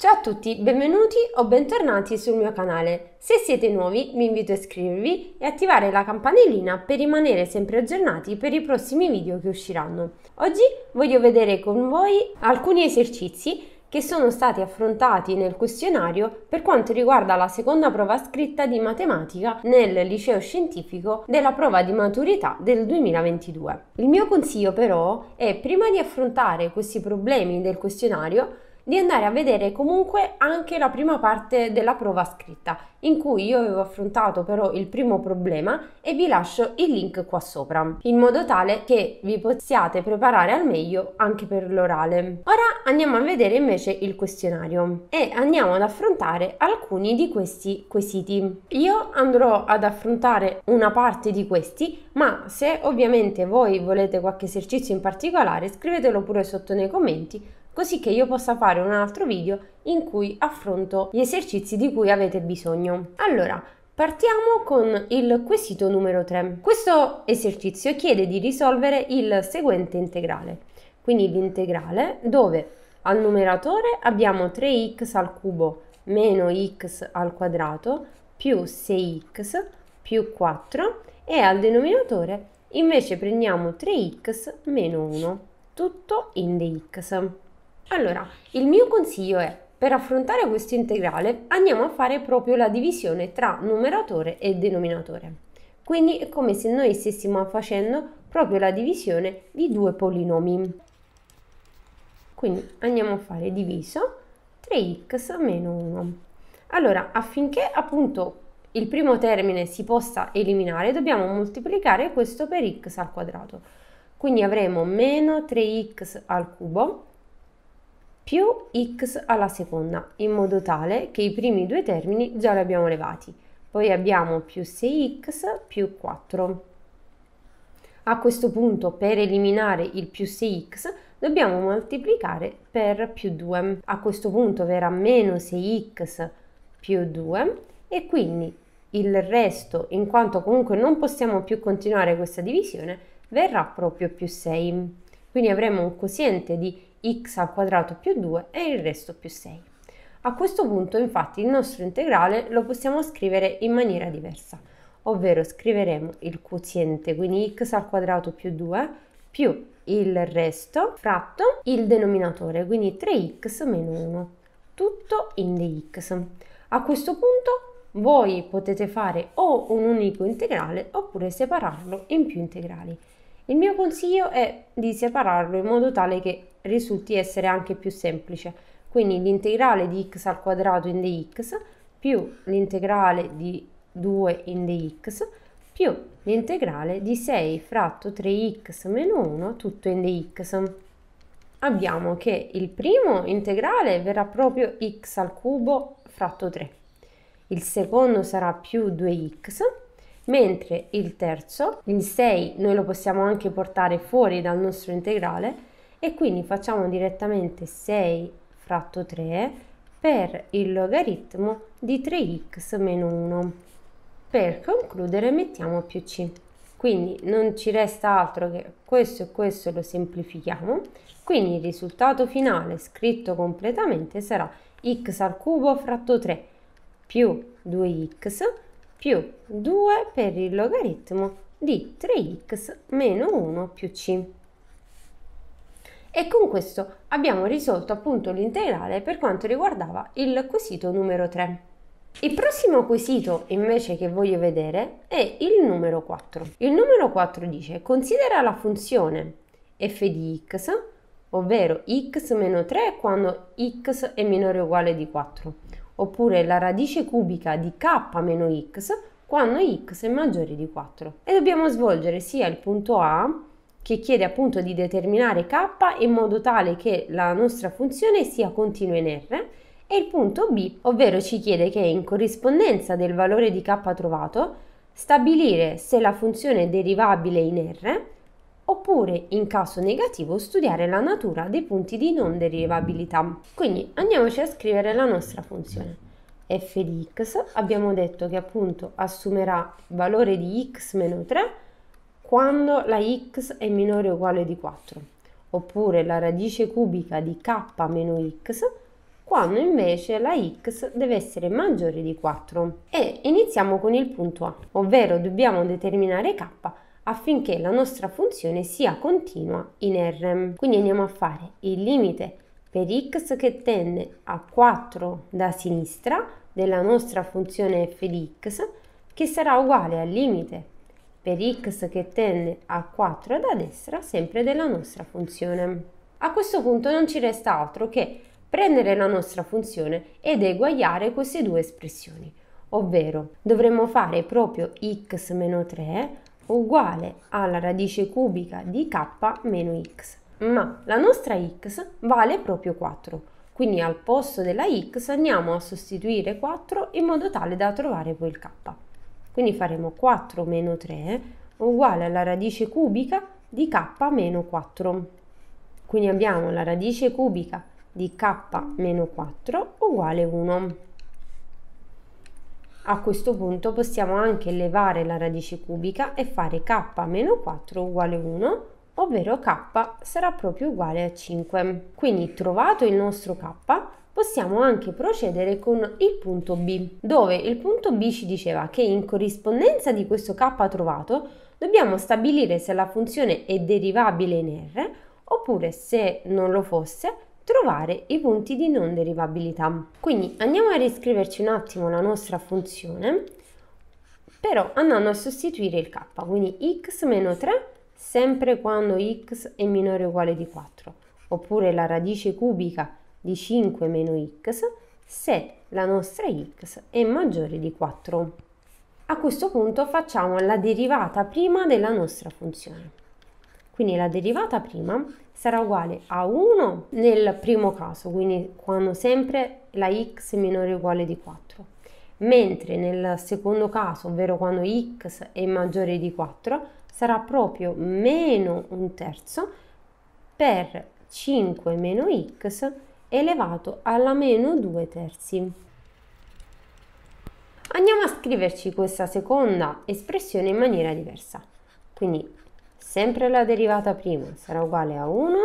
Ciao a tutti, benvenuti o bentornati sul mio canale. Se siete nuovi vi invito a iscrivervi e attivare la campanellina per rimanere sempre aggiornati per i prossimi video che usciranno. Oggi voglio vedere con voi alcuni esercizi che sono stati affrontati nel questionario per quanto riguarda la seconda prova scritta di matematica nel liceo scientifico della prova di maturità del 2022. Il mio consiglio però è prima di affrontare questi problemi del questionario di andare a vedere comunque anche la prima parte della prova scritta in cui io avevo affrontato però il primo problema e vi lascio il link qua sopra in modo tale che vi possiate preparare al meglio anche per l'orale. Ora andiamo a vedere invece il questionario e andiamo ad affrontare alcuni di questi quesiti. Io andrò ad affrontare una parte di questi ma se ovviamente voi volete qualche esercizio in particolare scrivetelo pure sotto nei commenti così che io possa fare un altro video in cui affronto gli esercizi di cui avete bisogno. Allora, Partiamo con il quesito numero 3. Questo esercizio chiede di risolvere il seguente integrale, quindi l'integrale dove al numeratore abbiamo 3x al cubo meno x al quadrato più 6x più 4 e al denominatore invece prendiamo 3x meno 1, tutto in dx. Allora, il mio consiglio è, per affrontare questo integrale andiamo a fare proprio la divisione tra numeratore e denominatore. Quindi è come se noi stessimo facendo proprio la divisione di due polinomi. Quindi andiamo a fare diviso 3x meno 1. Allora, affinché appunto il primo termine si possa eliminare, dobbiamo moltiplicare questo per x al quadrato. Quindi avremo meno 3x al cubo più x alla seconda, in modo tale che i primi due termini già li abbiamo levati. Poi abbiamo più 6x più 4. A questo punto, per eliminare il più 6x, dobbiamo moltiplicare per più 2. A questo punto verrà meno 6x più 2 e quindi il resto, in quanto comunque non possiamo più continuare questa divisione, verrà proprio più 6. Quindi avremo un quoziente di x al quadrato più 2 e il resto più 6. A questo punto infatti il nostro integrale lo possiamo scrivere in maniera diversa, ovvero scriveremo il quoziente, quindi x al quadrato più 2, più il resto fratto il denominatore, quindi 3x meno 1, tutto in dx. A questo punto voi potete fare o un unico integrale oppure separarlo in più integrali. Il mio consiglio è di separarlo in modo tale che risulti essere anche più semplice, quindi l'integrale di x al quadrato in dx più l'integrale di 2 in dx più l'integrale di 6 fratto 3x meno 1 tutto in dx. Abbiamo che il primo integrale verrà proprio x al cubo fratto 3, il secondo sarà più 2x mentre il terzo, il 6, noi lo possiamo anche portare fuori dal nostro integrale e quindi facciamo direttamente 6 fratto 3 per il logaritmo di 3x meno 1. Per concludere mettiamo più c. Quindi non ci resta altro che questo e questo lo semplifichiamo, quindi il risultato finale scritto completamente sarà x al cubo fratto 3 più 2x più 2 per il logaritmo di 3x meno 1 più c. E con questo abbiamo risolto appunto l'integrale per quanto riguardava il quesito numero 3. Il prossimo quesito invece che voglio vedere è il numero 4. Il numero 4 dice considera la funzione f di x ovvero x meno 3 quando x è minore o uguale di 4, oppure la radice cubica di k meno x quando x è maggiore di 4. E dobbiamo svolgere sia il punto A, che chiede appunto di determinare k in modo tale che la nostra funzione sia continua in R, e il punto B, ovvero ci chiede che in corrispondenza del valore di k trovato, stabilire se la funzione è derivabile in R oppure in caso negativo studiare la natura dei punti di non derivabilità. Quindi andiamoci a scrivere la nostra funzione f di x abbiamo detto che appunto assumerà valore di x meno 3 quando la x è minore o uguale di 4 oppure la radice cubica di k meno x quando invece la x deve essere maggiore di 4 e iniziamo con il punto a ovvero dobbiamo determinare k affinché la nostra funzione sia continua in RM. Quindi andiamo a fare il limite per x che tende a 4 da sinistra della nostra funzione f di x che sarà uguale al limite per x che tende a 4 da destra sempre della nostra funzione. A questo punto non ci resta altro che prendere la nostra funzione ed eguagliare queste due espressioni, ovvero dovremmo fare proprio x-3 meno uguale alla radice cubica di k meno x. Ma la nostra x vale proprio 4, quindi al posto della x andiamo a sostituire 4 in modo tale da trovare poi il k. Quindi faremo 4 meno 3 uguale alla radice cubica di k meno 4. Quindi abbiamo la radice cubica di k meno 4 uguale 1. A questo punto possiamo anche levare la radice cubica e fare k 4 uguale 1 ovvero k sarà proprio uguale a 5. Quindi trovato il nostro k possiamo anche procedere con il punto B, dove il punto B ci diceva che in corrispondenza di questo k trovato dobbiamo stabilire se la funzione è derivabile in R oppure se non lo fosse trovare i punti di non derivabilità. Quindi andiamo a riscriverci un attimo la nostra funzione, però andando a sostituire il k, quindi x 3 sempre quando x è minore o uguale di 4, oppure la radice cubica di 5 meno x se la nostra x è maggiore di 4. A questo punto facciamo la derivata prima della nostra funzione. Quindi la derivata prima sarà uguale a 1 nel primo caso, quindi quando sempre la x minore o uguale di 4. Mentre nel secondo caso, ovvero quando x è maggiore di 4, sarà proprio meno un terzo per 5 meno x elevato alla meno 2 terzi. Andiamo a scriverci questa seconda espressione in maniera diversa. Quindi sempre la derivata prima sarà uguale a 1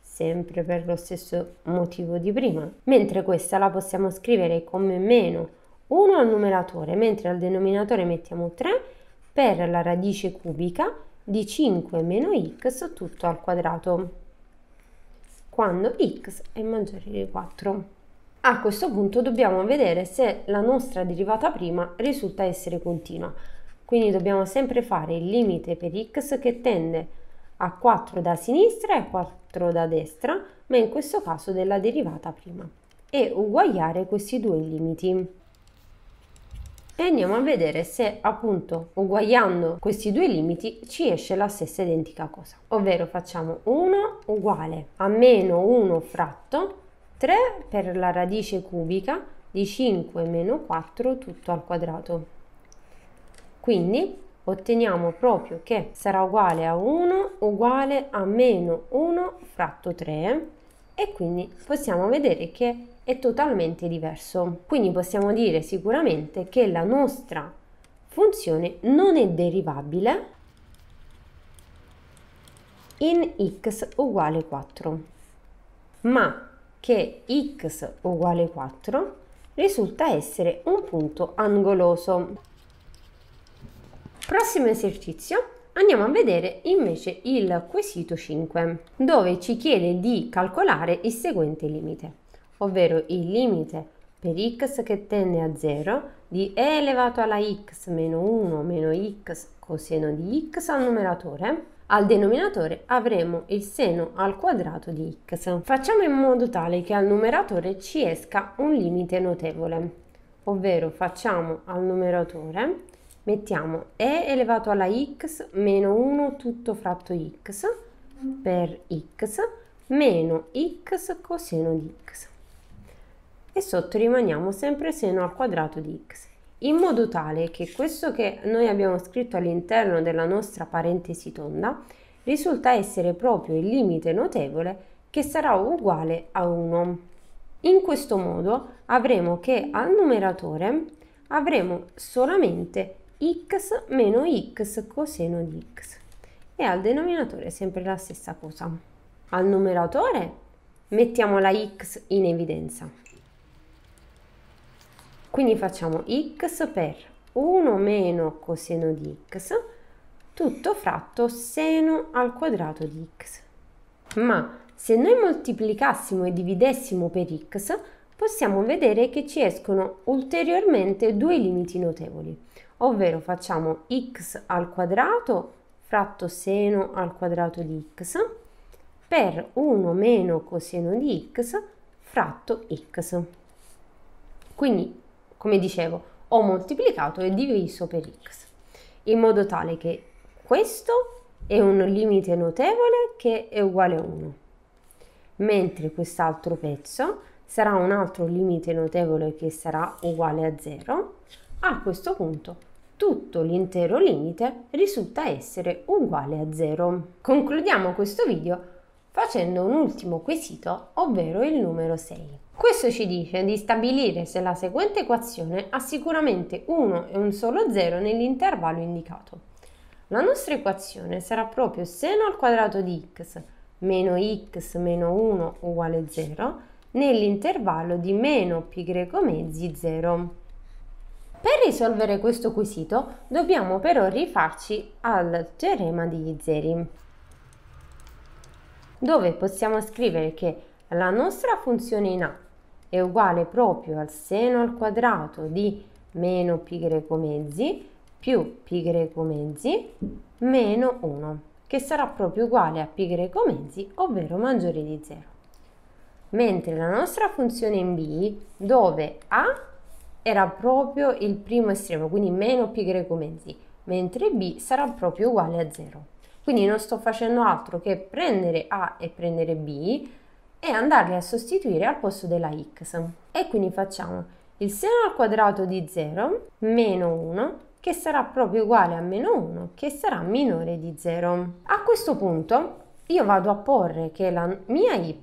sempre per lo stesso motivo di prima mentre questa la possiamo scrivere come meno 1 al numeratore mentre al denominatore mettiamo 3 per la radice cubica di 5 meno x tutto al quadrato quando x è maggiore di 4. A questo punto dobbiamo vedere se la nostra derivata prima risulta essere continua. Quindi dobbiamo sempre fare il limite per x che tende a 4 da sinistra e 4 da destra, ma in questo caso della derivata prima, e uguagliare questi due limiti. E andiamo a vedere se appunto uguagliando questi due limiti ci esce la stessa identica cosa. Ovvero facciamo 1 uguale a meno 1 fratto 3 per la radice cubica di 5 meno 4 tutto al quadrato. Quindi otteniamo proprio che sarà uguale a 1 uguale a meno 1 fratto 3 e quindi possiamo vedere che è totalmente diverso. Quindi possiamo dire sicuramente che la nostra funzione non è derivabile in x uguale 4, ma che x uguale 4 risulta essere un punto angoloso. Prossimo esercizio andiamo a vedere invece il quesito 5 dove ci chiede di calcolare il seguente limite ovvero il limite per x che tende a 0 di e elevato alla x meno 1 meno x coseno di x al numeratore al denominatore avremo il seno al quadrato di x. Facciamo in modo tale che al numeratore ci esca un limite notevole, ovvero facciamo al numeratore mettiamo e elevato alla x meno 1 tutto fratto x per x meno x coseno di x e sotto rimaniamo sempre seno al quadrato di x in modo tale che questo che noi abbiamo scritto all'interno della nostra parentesi tonda risulta essere proprio il limite notevole che sarà uguale a 1. In questo modo avremo che al numeratore avremo solamente x meno x coseno di x e al denominatore sempre la stessa cosa. Al numeratore mettiamo la x in evidenza. Quindi facciamo x per 1 meno coseno di x tutto fratto seno al quadrato di x. Ma se noi moltiplicassimo e dividessimo per x, possiamo vedere che ci escono ulteriormente due limiti notevoli ovvero facciamo x al quadrato fratto seno al quadrato di x per 1 meno coseno di x fratto x. Quindi, come dicevo, ho moltiplicato e diviso per x, in modo tale che questo è un limite notevole che è uguale a 1, mentre quest'altro pezzo sarà un altro limite notevole che sarà uguale a 0, a questo punto tutto l'intero limite risulta essere uguale a 0. Concludiamo questo video facendo un ultimo quesito, ovvero il numero 6. Questo ci dice di stabilire se la seguente equazione ha sicuramente uno e un solo 0 nell'intervallo indicato. La nostra equazione sarà proprio seno al quadrato di x meno x meno 1 uguale 0 nell'intervallo di meno pi greco mezzi 0. Per risolvere questo quesito dobbiamo però rifarci al teorema degli zeri, dove possiamo scrivere che la nostra funzione in A è uguale proprio al seno al quadrato di meno pi greco mezzi più pi greco mezzi meno 1, che sarà proprio uguale a pi greco mezzi, ovvero maggiore di 0. Mentre la nostra funzione in B, dove A era proprio il primo estremo, quindi meno pi greco mezzi, mentre b sarà proprio uguale a 0. Quindi non sto facendo altro che prendere a e prendere b e andarle a sostituire al posto della x. E quindi facciamo il seno al quadrato di 0 meno 1 che sarà proprio uguale a meno 1 che sarà minore di 0. A questo punto io vado a porre che la mia y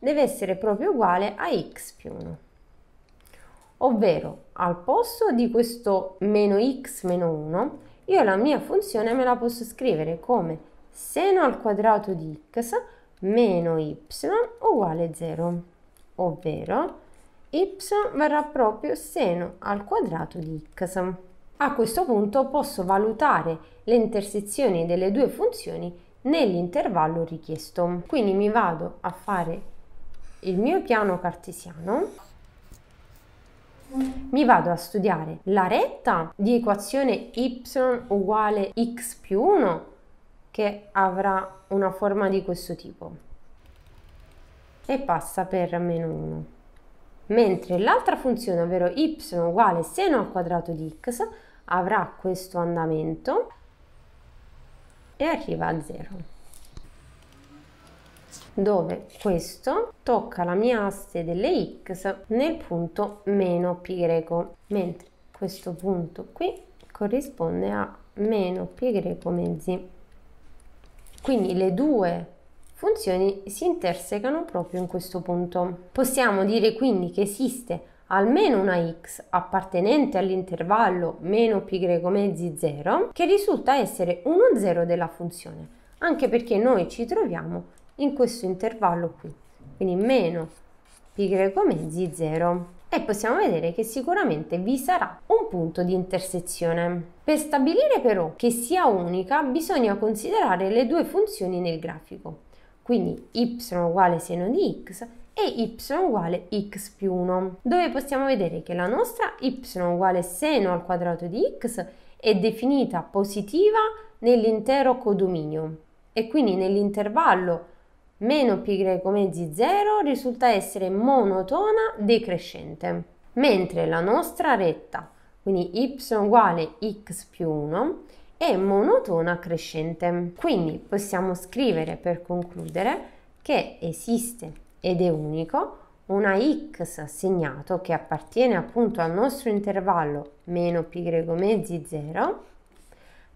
deve essere proprio uguale a x più 1 ovvero al posto di questo meno x meno 1 io la mia funzione me la posso scrivere come seno al quadrato di x meno y uguale 0 ovvero y verrà proprio seno al quadrato di x a questo punto posso valutare le intersezioni delle due funzioni nell'intervallo richiesto quindi mi vado a fare il mio piano cartesiano mi vado a studiare la retta di equazione y uguale x più 1 che avrà una forma di questo tipo e passa per meno 1. Mentre l'altra funzione, ovvero y uguale seno al quadrato di x, avrà questo andamento e arriva a 0 dove questo tocca la mia asse delle x nel punto meno pi greco, mentre questo punto qui corrisponde a meno pi greco mezzi quindi le due funzioni si intersecano proprio in questo punto possiamo dire quindi che esiste almeno una x appartenente all'intervallo meno pi greco mezzi 0 che risulta essere uno 0 della funzione anche perché noi ci troviamo in questo intervallo qui, quindi meno π mezzi 0 e possiamo vedere che sicuramente vi sarà un punto di intersezione. Per stabilire però che sia unica bisogna considerare le due funzioni nel grafico, quindi y uguale seno di x e y uguale x più 1, dove possiamo vedere che la nostra y uguale seno al quadrato di x è definita positiva nell'intero codominio e quindi nell'intervallo meno pi greco mezzi 0 risulta essere monotona decrescente, mentre la nostra retta, quindi y uguale x più 1, è monotona crescente. Quindi possiamo scrivere per concludere che esiste ed è unico una x segnato che appartiene appunto al nostro intervallo meno pi greco mezzi 0,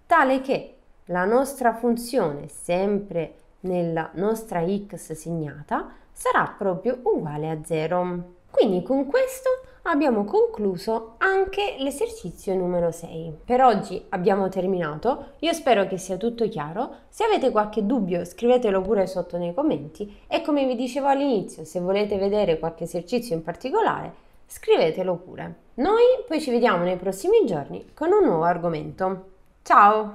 tale che la nostra funzione sempre nella nostra x segnata sarà proprio uguale a 0. Quindi con questo abbiamo concluso anche l'esercizio numero 6. Per oggi abbiamo terminato, io spero che sia tutto chiaro, se avete qualche dubbio scrivetelo pure sotto nei commenti e come vi dicevo all'inizio, se volete vedere qualche esercizio in particolare, scrivetelo pure. Noi poi ci vediamo nei prossimi giorni con un nuovo argomento. Ciao!